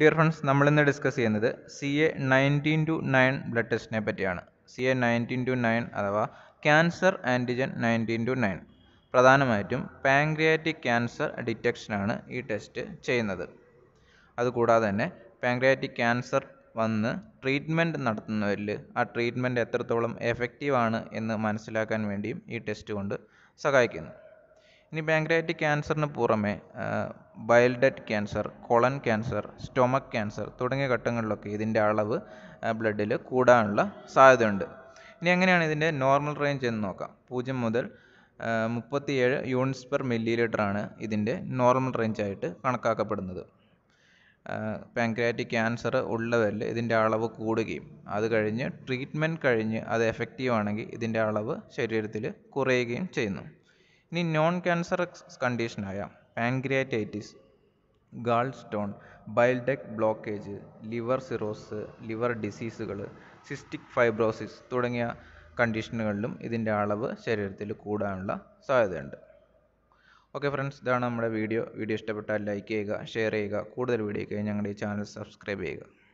dear friends നമ്മളിന്ന് discuss ചെയ്യുന്നത് C A nineteen two nine blood ടെസ്റ്റിനെ പറ്റിയാണ് C A nineteen two nine അഥവാ cancer antigen nineteen two nine പ്രധാനമായിട്ടും pancreatic cancer ഡിറ്റക്ഷനാണ് ഈ ടെസ്റ്റ് ചെയ്യുന്നത് അതുകൂടാതെ തന്നെ പാങ്ക്രിയാറ്റിക് ക്യാൻസർ വന്ന് ട്രീറ്റ്മെൻറ്റ് നടത്തുന്നവരിൽ ആ ട്രീറ്റ്മെൻറ്റ് എത്രത്തോളം എഫക്റ്റീവാണ് എന്ന് മനസ്സിലാക്കാൻ വേണ്ടിയും ഈ ടെസ്റ്റ് കൊണ്ട് സഹായിക്കുന്നു ഇനി പാങ്ക്രാറ്റിക് ക്യാൻസറിന് പുറമെ ബയൽ ഡെറ്റ് cancer colon cancer stomach cancer തുടങ്ങിയ ഘട്ടങ്ങളിലൊക്കെ ഇതിൻ്റെ അളവ് ബ്ലഡിൽ കൂടാനുള്ള സാധ്യതയുണ്ട് ഇനി എങ്ങനെയാണ് ഇതിൻ്റെ നോർമൽ റേഞ്ച് എന്ന് നോക്കാം പൂജ്യം മുതൽ മുപ്പത്തിയേഴ് യൂണിറ്റ്സ് പെർ മില്ലി ലിറ്ററാണ് ഇതിൻ്റെ നോർമൽ റേഞ്ചായിട്ട് കണക്കാക്കപ്പെടുന്നത് പാങ്ക്രിയാറ്റിക് ക്യാൻസർ ഉള്ളവരിൽ ഇതിൻ്റെ അളവ് കൂടുകയും അത് കഴിഞ്ഞ് ട്രീറ്റ്മെൻറ്റ് കഴിഞ്ഞ് അത് എഫക്റ്റീവ് ആണെങ്കിൽ ഇതിൻ്റെ അളവ് ശരീരത്തിൽ കുറയുകയും ചെയ്യുന്നു ഇനി നോൺ ക്യാൻസറസ് കണ്ടീഷനായ pancreatitis gall stone bile blockage liver cirrhosis liver ഡിസീസുകൾ സിസ്റ്റിക് ഫൈബ്രോസിസ് തുടങ്ങിയ കണ്ടീഷനുകളിലും ഇതിൻ്റെ അളവ് ശരീരത്തിൽ കൂടാനുള്ള സാധ്യതയുണ്ട് ഓക്കെ ഫ്രണ്ട്സ് ഇതാണ് നമ്മുടെ വീഡിയോ വീഡിയോ ഇഷ്ടപ്പെട്ടാൽ ലൈക്ക് ചെയ്യുക ഷെയർ ചെയ്യുക കൂടുതൽ വീഡിയോയ്ക്കായി ഞങ്ങളുടെ ഈ ചാനൽ സബ്സ്ക്രൈബ് ചെയ്യുക